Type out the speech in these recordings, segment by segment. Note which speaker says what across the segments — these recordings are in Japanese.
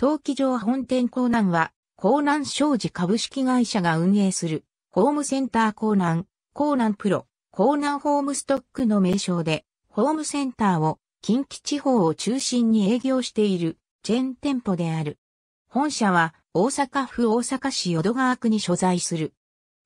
Speaker 1: 陶器上本店港南は、港南商事株式会社が運営する、ホームセンター港南、港南プロ、港南ホームストックの名称で、ホームセンターを近畿地方を中心に営業しているチェーン店舗である。本社は大阪府大阪市淀川区に所在する。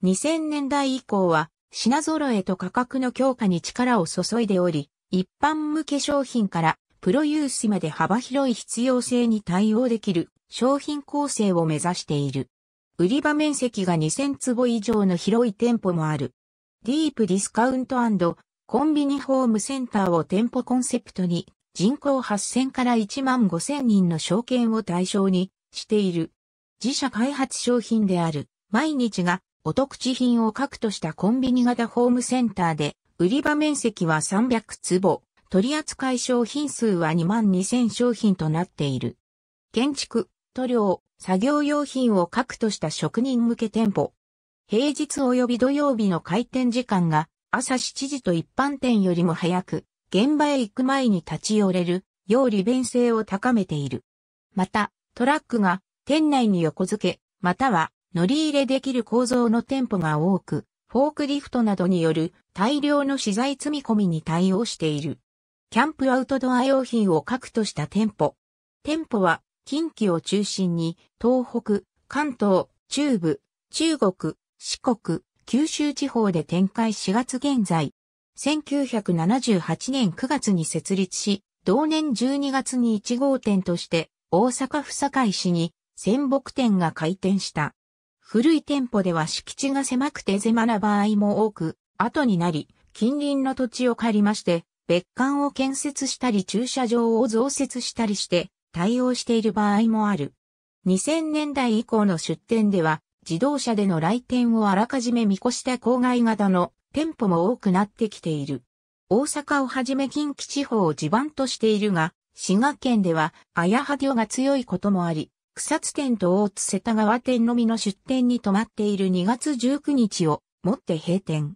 Speaker 1: 2000年代以降は品揃えと価格の強化に力を注いでおり、一般向け商品からプロユースまで幅広い必要性に対応できる商品構成を目指している。売り場面積が2000坪以上の広い店舗もある。ディープディスカウントコンビニホームセンターを店舗コンセプトに人口8000から1万5000人の証券を対象にしている。自社開発商品である毎日がお得地品を核としたコンビニ型ホームセンターで売り場面積は300坪、取扱商品数は2万2000商品となっている。建築、塗料、作業用品を核とした職人向け店舗。平日及び土曜日の開店時間が朝7時と一般店よりも早く、現場へ行く前に立ち寄れる、よう利便性を高めている。また、トラックが店内に横付け、または乗り入れできる構造の店舗が多く、フォークリフトなどによる大量の資材積み込みに対応している。キャンプアウトドア用品を核とした店舗。店舗は近畿を中心に東北、関東、中部、中国、四国、九州地方で展開4月現在。1978年9月に設立し、同年12月に1号店として大阪府堺市に仙北店が開店した。古い店舗では敷地が狭くて狭な場合も多く、後になり、近隣の土地を借りまして、別館を建設したり駐車場を増設したりして対応している場合もある。2000年代以降の出店では、自動車での来店をあらかじめ見越した郊外型の店舗も多くなってきている。大阪をはじめ近畿地方を地盤としているが、滋賀県では、あやはぎょが強いこともあり、草津店と大津瀬田川店のみの出店に止まっている2月19日をもって閉店。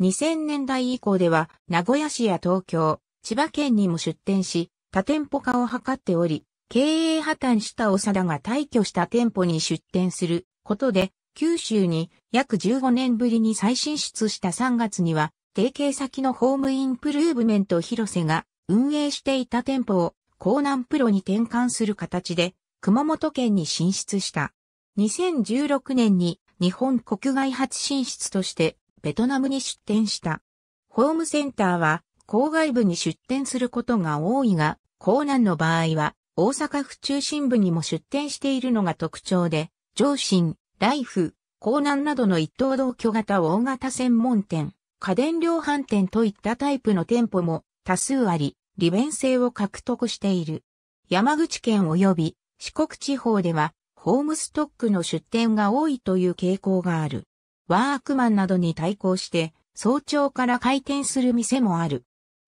Speaker 1: 2000年代以降では、名古屋市や東京、千葉県にも出店し、多店舗化を図っており、経営破綻した長田が退去した店舗に出店することで、九州に約15年ぶりに再進出した3月には、提携先のホームインプルーブメント広瀬が運営していた店舗を江南プロに転換する形で熊本県に進出した。2016年に日本国外初進出としてベトナムに出店した。ホームセンターは郊外部に出店することが多いが、港南の場合は大阪府中心部にも出店しているのが特徴で、上信、ライフ、港南などの一等同居型大型専門店、家電量販店といったタイプの店舗も多数あり、利便性を獲得している。山口県及び四国地方では、ホームストックの出店が多いという傾向がある。ワークマンなどに対抗して、早朝から開店する店もある。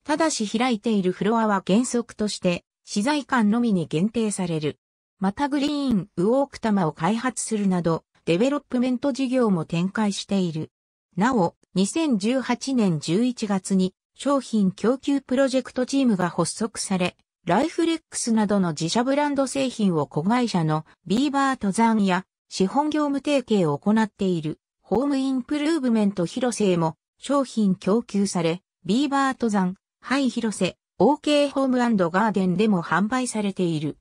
Speaker 1: ただし開いているフロアは原則として、資材館のみに限定される。またグリーン、ウォーク玉を開発するなど、デベロップメント事業も展開している。なお、2018年11月に商品供給プロジェクトチームが発足され、ライフレックスなどの自社ブランド製品を子会社のビーバー登山や資本業務提携を行っているホームインプルーブメント広瀬へも商品供給され、ビーバー登山、ハイ広瀬、OK ホームガーデンでも販売されている。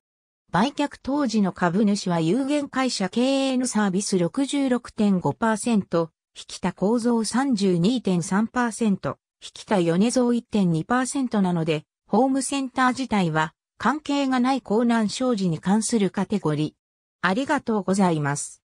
Speaker 1: 売却当時の株主は有限会社経営のサービス66.5%、引田構造32.3%、引田米蔵1.2%なので、ホームセンター自体は関係がない高難商事に関するカテゴリー。ありがとうございます。